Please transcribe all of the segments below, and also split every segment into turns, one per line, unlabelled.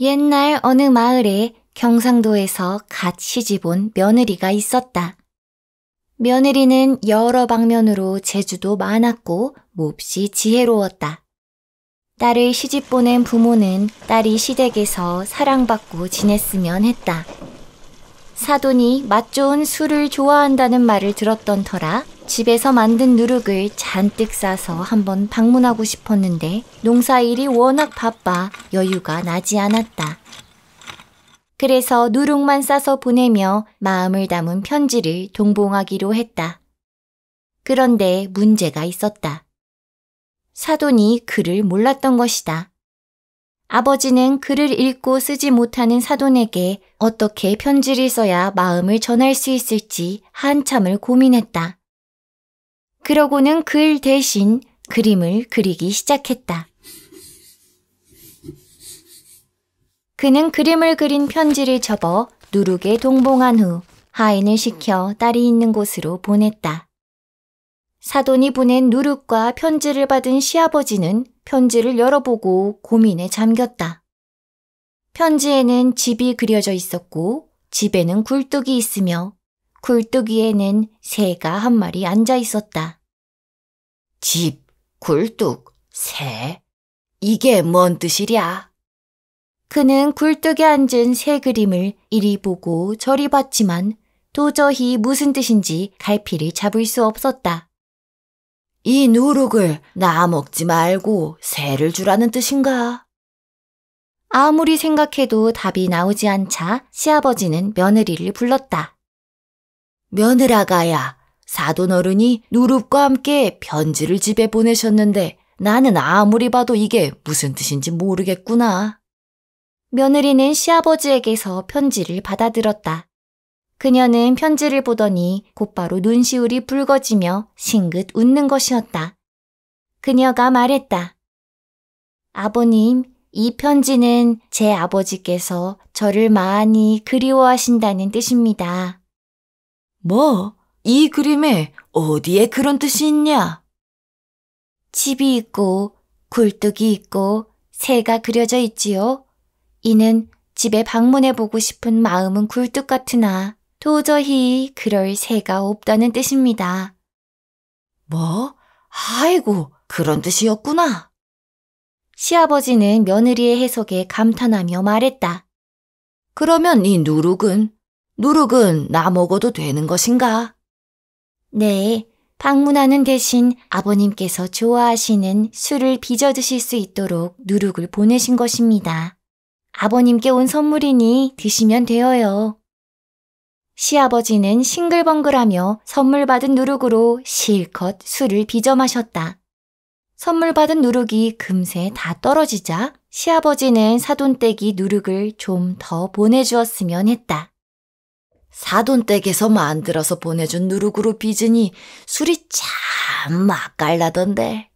옛날 어느 마을에 경상도에서 갓 시집 온 며느리가 있었다. 며느리는 여러 방면으로 재주도 많았고 몹시 지혜로웠다. 딸을 시집 보낸 부모는 딸이 시댁에서 사랑받고 지냈으면 했다. 사돈이 맛 좋은 술을 좋아한다는 말을 들었던 터라 집에서 만든 누룩을 잔뜩 싸서 한번 방문하고 싶었는데 농사일이 워낙 바빠 여유가 나지 않았다. 그래서 누룩만 싸서 보내며 마음을 담은 편지를 동봉하기로 했다. 그런데 문제가 있었다. 사돈이 글을 몰랐던 것이다. 아버지는 글을 읽고 쓰지 못하는 사돈에게 어떻게 편지를 써야 마음을 전할 수 있을지 한참을 고민했다. 그러고는 글 대신 그림을 그리기 시작했다. 그는 그림을 그린 편지를 접어 누룩에 동봉한 후 하인을 시켜 딸이 있는 곳으로 보냈다. 사돈이 보낸 누룩과 편지를 받은 시아버지는 편지를 열어보고 고민에 잠겼다. 편지에는 집이 그려져 있었고 집에는 굴뚝이 있으며 굴뚝 위에는 새가 한 마리 앉아 있었다. 집, 굴뚝, 새. 이게 뭔 뜻이랴? 그는 굴뚝에 앉은 새 그림을 이리 보고 저리 봤지만 도저히 무슨 뜻인지 갈피를 잡을 수 없었다. 이 누룩을 나 먹지 말고 새를 주라는 뜻인가? 아무리 생각해도 답이 나오지 않자 시아버지는 며느리를 불렀다. 며느라가야, 사돈 어른이 누룩과 함께 편지를 집에 보내셨는데 나는 아무리 봐도 이게 무슨 뜻인지 모르겠구나. 며느리는 시아버지에게서 편지를 받아들었다. 그녀는 편지를 보더니 곧바로 눈시울이 붉어지며 싱긋 웃는 것이었다. 그녀가 말했다. 아버님, 이 편지는 제 아버지께서 저를 많이 그리워하신다는 뜻입니다. 뭐? 이 그림에 어디에 그런 뜻이 있냐? 집이 있고 굴뚝이 있고 새가 그려져 있지요. 이는 집에 방문해 보고 싶은 마음은 굴뚝 같으나 도저히 그럴 새가 없다는 뜻입니다. 뭐? 아이고, 그런 뜻이었구나. 시아버지는 며느리의 해석에 감탄하며 말했다. 그러면 이 누룩은, 누룩은 나 먹어도 되는 것인가? 네, 방문하는 대신 아버님께서 좋아하시는 술을 빚어 드실 수 있도록 누룩을 보내신 것입니다. 아버님께 온 선물이니 드시면 되어요. 시아버지는 싱글벙글하며 선물 받은 누룩으로 실컷 술을 빚어 마셨다. 선물 받은 누룩이 금세 다 떨어지자 시아버지는 사돈댁이 누룩을 좀 더 보내주었으면 했다. 사돈댁에서 만들어서 보내준 누룩으로 빚으니 술이 참 맛깔나던데.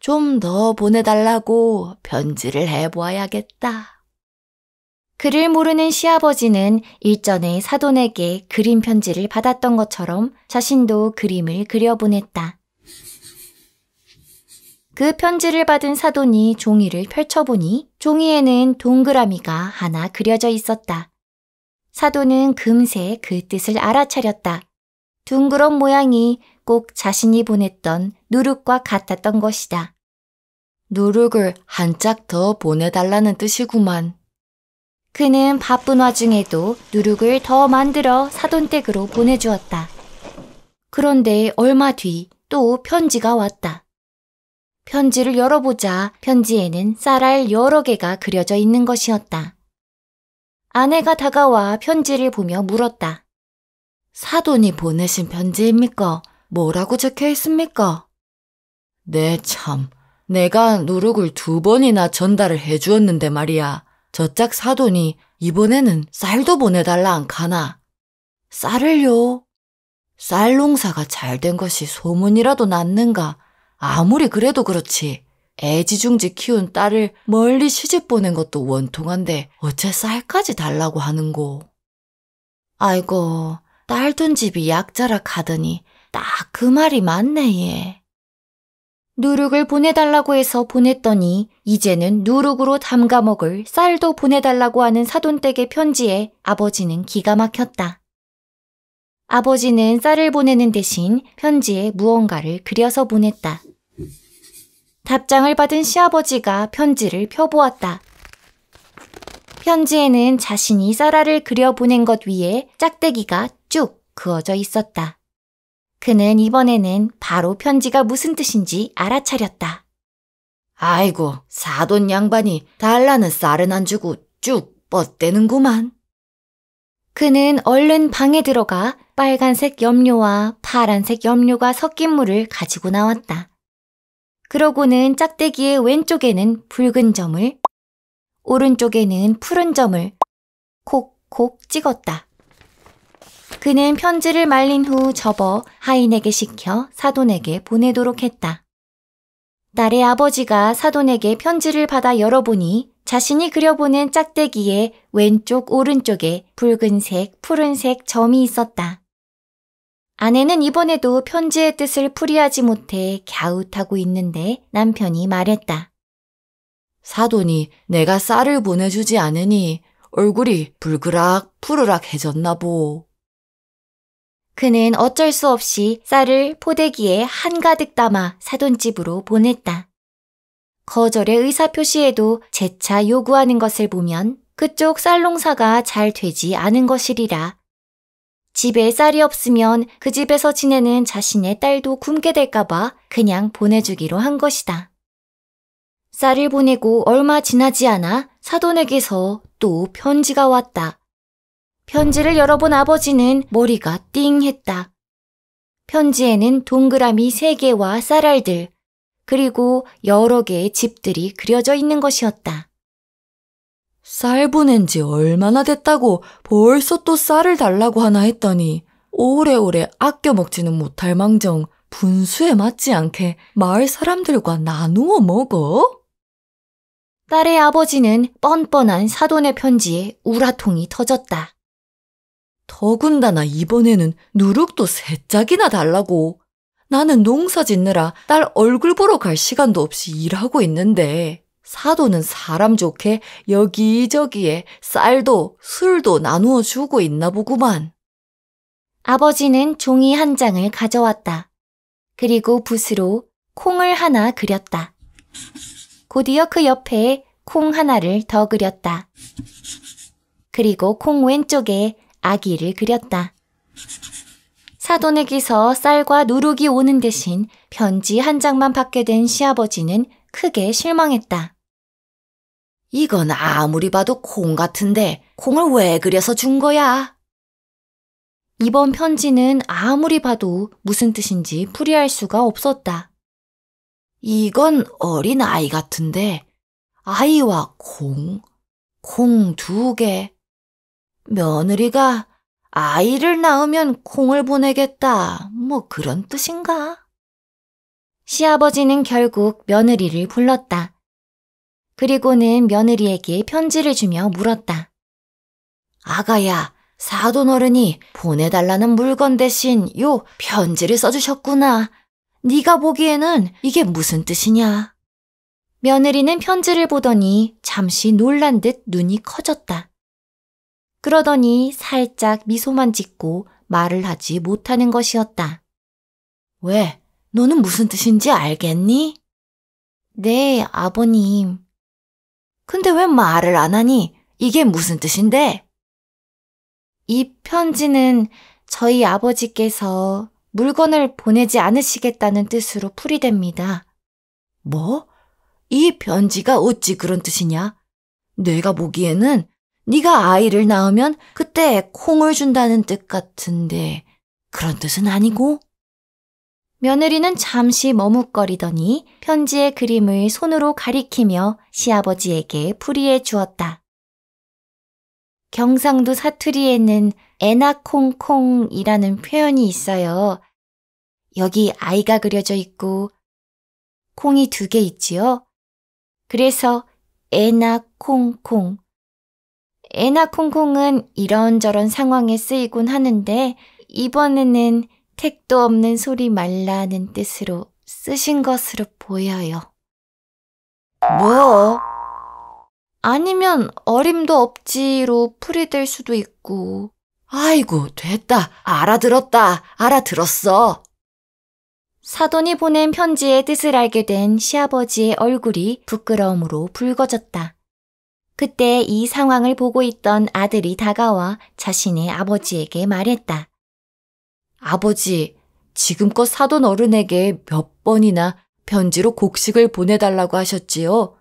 좀 더 보내달라고 편지를 해보아야겠다. 그를 모르는 시아버지는 일전에 사돈에게 그림 편지를 받았던 것처럼 자신도 그림을 그려보냈다. 그 편지를 받은 사돈이 종이를 펼쳐보니 종이에는 동그라미가 하나 그려져 있었다. 사도는 금세 그 뜻을 알아차렸다. 둥그런 모양이 꼭 자신이 보냈던 누룩과 같았던 것이다. 누룩을 한 짝 더 보내달라는 뜻이구만. 그는 바쁜 와중에도 누룩을 더 만들어 사돈댁으로 보내주었다. 그런데 얼마 뒤 또 편지가 왔다. 편지를 열어보자 편지에는 쌀알 여러 개가 그려져 있는 것이었다. 아내가 다가와 편지를 보며 물었다. 사돈이 보내신 편지입니까? 뭐라고 적혀 있습니까? 네, 참. 내가 누룩을 두 번이나 전달을 해 주었는데 말이야. 저짝 사돈이 이번에는 쌀도 보내달라 안 가나? 쌀을요? 쌀 농사가 잘 된 것이 소문이라도 났는가? 아무리 그래도 그렇지. 애지중지 키운 딸을 멀리 시집 보낸 것도 원통한데 어째 쌀까지 달라고 하는고. 아이고, 딸 둔 집이 약자라 가더니딱 그 말이 맞네 얘. 누룩을 보내달라고 해서 보냈더니 이제는 누룩으로 담가 먹을 쌀도 보내달라고 하는 사돈댁의 편지에 아버지는 기가 막혔다. 아버지는 쌀을 보내는 대신 편지에 무언가를 그려서 보냈다. 답장을 받은 시아버지가 편지를 펴보았다. 편지에는 자신이 사라를 그려보낸 것 위에 짝대기가 쭉 그어져 있었다. 그는 이번에는 바로 편지가 무슨 뜻인지 알아차렸다. 아이고, 사돈 양반이 달라는 쌀은 안 주고 쭉 뻗대는구만. 그는 얼른 방에 들어가 빨간색 염료와 파란색 염료가 섞인 물을 가지고 나왔다. 그러고는 짝대기의 왼쪽에는 붉은 점을, 오른쪽에는 푸른 점을 콕콕 찍었다. 그는 편지를 말린 후 접어 하인에게 시켜 사돈에게 보내도록 했다. 딸의 아버지가 사돈에게 편지를 받아 열어보니 자신이 그려보낸 짝대기의 왼쪽 오른쪽에 붉은색, 푸른색 점이 있었다. 아내는 이번에도 편지의 뜻을 풀이하지 못해 갸웃하고 있는데 남편이 말했다. 사돈이 내가 쌀을 보내주지 않으니 얼굴이 붉으락 푸르락 해졌나 보. 그는 어쩔 수 없이 쌀을 포대기에 한가득 담아 사돈집으로 보냈다. 거절의 의사표시에도 재차 요구하는 것을 보면 그쪽 쌀농사가 잘 되지 않은 것이리라 집에 쌀이 없으면 그 집에서 지내는 자신의 딸도 굶게 될까봐 그냥 보내주기로 한 것이다. 쌀을 보내고 얼마 지나지 않아 사돈에게서 또 편지가 왔다. 편지를 열어본 아버지는 머리가 띵 했다. 편지에는 동그라미 3개와 쌀알들, 그리고 여러 개의 집들이 그려져 있는 것이었다. 쌀 보낸 지 얼마나 됐다고 벌써 또 쌀을 달라고 하나 했더니 오래오래 아껴 먹지는 못할 망정 분수에 맞지 않게 마을 사람들과 나누어 먹어? 딸의 아버지는 뻔뻔한 사돈의 편지에 우라통이 터졌다. 더군다나 이번에는 누룩도 세 짝이나 달라고. 나는 농사 짓느라 딸 얼굴 보러 갈 시간도 없이 일하고 있는데 사도는 사람 좋게 여기저기에 쌀도 술도 나누어 주고 있나 보구만. 아버지는 종이 한 장을 가져왔다. 그리고 붓으로 콩을 하나 그렸다. 곧이어 그 옆에 콩 하나를 더 그렸다. 그리고 콩 왼쪽에 아기를 그렸다. 사돈에게서 쌀과 누룩이 오는 대신 편지 한 장만 받게 된 시아버지는 크게 실망했다. 이건 아무리 봐도 콩 같은데 콩을 왜 그려서 준 거야? 이번 편지는 아무리 봐도 무슨 뜻인지 풀이할 수가 없었다. 이건 어린 아이 같은데 아이와 콩, 콩 두 개. 며느리가 아이를 낳으면 콩을 보내겠다. 뭐 그런 뜻인가? 시아버지는 결국 며느리를 불렀다. 그리고는 며느리에게 편지를 주며 물었다. 아가야, 사돈 어른이 보내달라는 물건 대신 요 편지를 써주셨구나. 네가 보기에는 이게 무슨 뜻이냐? 며느리는 편지를 보더니 잠시 놀란 듯 눈이 커졌다. 그러더니 살짝 미소만 짓고 말을 하지 못하는 것이었다. 왜? 너는 무슨 뜻인지 알겠니? 네, 아버님. 근데 왜 말을 안 하니? 이게 무슨 뜻인데? 이 편지는 저희 아버지께서 물건을 보내지 않으시겠다는 뜻으로 풀이됩니다. 뭐? 이 편지가 어찌 그런 뜻이냐? 내가 보기에는 네가 아이를 낳으면 그때 콩을 준다는 뜻 같은데 그런 뜻은 아니고? 며느리는 잠시 머뭇거리더니 편지의 그림을 손으로 가리키며 시아버지에게 풀이해 주었다. 경상도 사투리에는 에나콩콩이라는 표현이 있어요. 여기 아이가 그려져 있고 콩이 두 개 있지요. 그래서 에나콩콩. 에나콩콩은 이런저런 상황에 쓰이곤 하는데 이번에는 택도 없는 소리 말라는 뜻으로 쓰신 것으로 보여요. 뭐? 아니면 어림도 없지로 풀이될 수도 있고. 아이고, 됐다. 알아들었다. 알아들었어. 사돈이 보낸 편지의 뜻을 알게 된 시아버지의 얼굴이 부끄러움으로 붉어졌다. 그때 이 상황을 보고 있던 아들이 다가와 자신의 아버지에게 말했다. 아버지, 지금껏 사돈 어른에게 몇 번이나 편지로 곡식을 보내달라고 하셨지요.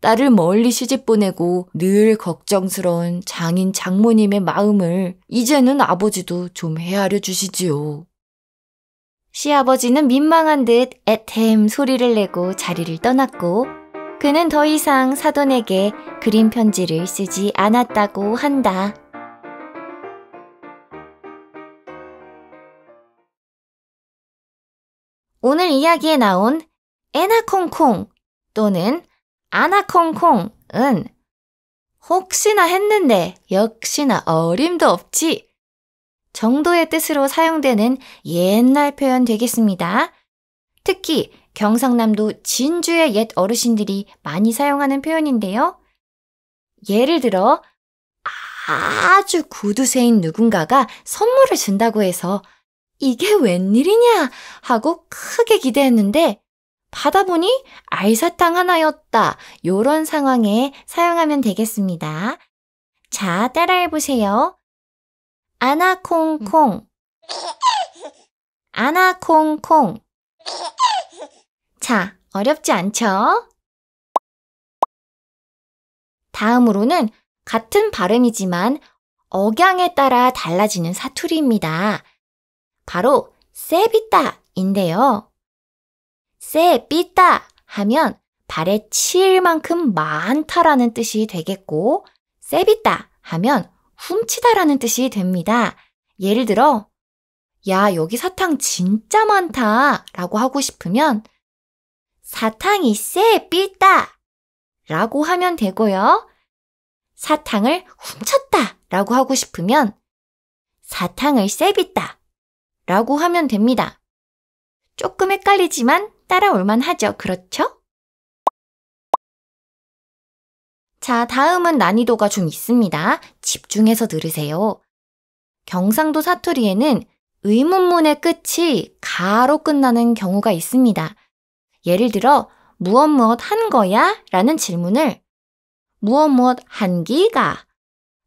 딸을 멀리 시집 보내고 늘 걱정스러운 장인 장모님의 마음을 이제는 아버지도 좀 헤아려 주시지요. 시아버지는 민망한 듯 애템 소리를 내고 자리를 떠났고 그는 더 이상 사돈에게 그림 편지를 쓰지 않았다고 한다. 오늘 이야기에 나온 에나콩콩 또는 아나콩콩은 혹시나 했는데 역시나 어림도 없지 정도의 뜻으로 사용되는 옛날 표현 되겠습니다. 특히 경상남도 진주의 옛 어르신들이 많이 사용하는 표현인데요. 예를 들어 아주 구두쇠인 누군가가 선물을 준다고 해서 이게 웬일이냐 하고 크게 기대했는데 받아보니 알사탕 하나였다. 요런 상황에 사용하면 되겠습니다. 자, 따라해보세요. 아나콩콩 아나콩콩 자, 어렵지 않죠? 다음으로는 같은 발음이지만 억양에 따라 달라지는 사투리입니다. 바로 세비따인데요. 세비따 하면 발에 치일 만큼 많다라는 뜻이 되겠고 세비따 하면 훔치다라는 뜻이 됩니다. 예를 들어 야 여기 사탕 진짜 많다 라고 하고 싶으면 사탕이 세비따 라고 하면 되고요. 사탕을 훔쳤다 라고 하고 싶으면 사탕을 세비다 라고 하면 됩니다. 조금 헷갈리지만 따라올만 하죠. 그렇죠? 자, 다음은 난이도가 좀 있습니다. 집중해서 들으세요. 경상도 사투리에는 의문문의 끝이 가로 끝나는 경우가 있습니다. 예를 들어, 무엇 무엇 한 거야? 라는 질문을 무엇 무엇 한 기가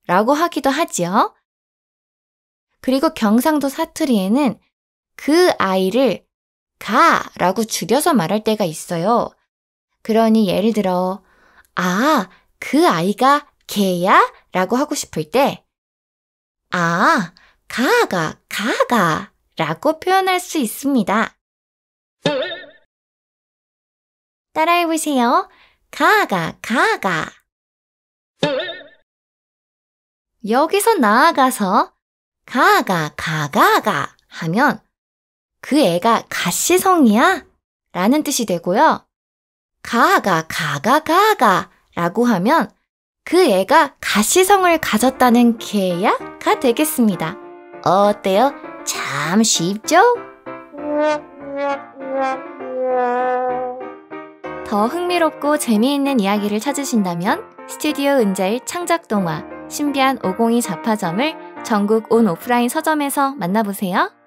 라고 하기도 하지요. 그리고 경상도 사투리에는 그 아이를 가 라고 죽여서 말할 때가 있어요. 그러니 예를 들어, 아, 그 아이가 개야? 라고 하고 싶을 때, 아, 가가, 가가 라고 표현할 수 있습니다. 따라해보세요. 가가, 가가. 여기서 나아가서 가가 가가가 하면 그 애가 가시성이야? 라는 뜻이 되고요. 가가 가가가가 라고 하면 그 애가 가시성을 가졌다는 계약가 되겠습니다. 어때요? 참 쉽죠? 더 흥미롭고 재미있는 이야기를 찾으신다면 스튜디오 은자일 창작동화 신비한 502잡파점을 전국 온 오프라인 서점에서 만나보세요.